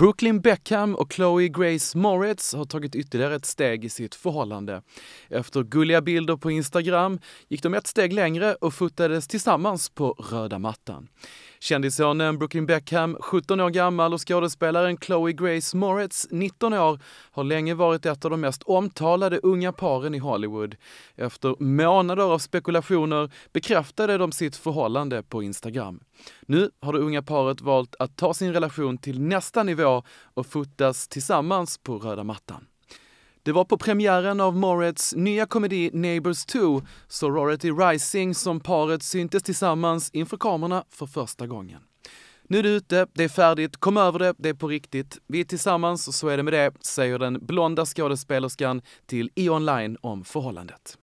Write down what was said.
Brooklyn Beckham och Chloe Grace Moritz har tagit ytterligare ett steg i sitt förhållande. Efter gulliga bilder på Instagram gick de ett steg längre och fotades tillsammans på röda mattan. Kändissonen Brooklyn Beckham, 17 år gammal och skådespelaren Chloe Grace moritz 19 år, har länge varit ett av de mest omtalade unga paren i Hollywood. Efter månader av spekulationer bekräftade de sitt förhållande på Instagram. Nu har det unga paret valt att ta sin relation till nästa nivå och fotas tillsammans på röda mattan. Det var på premiären av Morets nya komedi Neighbors 2, Sorority Rising, som paret syntes tillsammans inför kamerorna för första gången. Nu är det ute, det är färdigt, kom över det, det är på riktigt. Vi är tillsammans och så är det med det, säger den blonda skådespelerskan till E-online om förhållandet.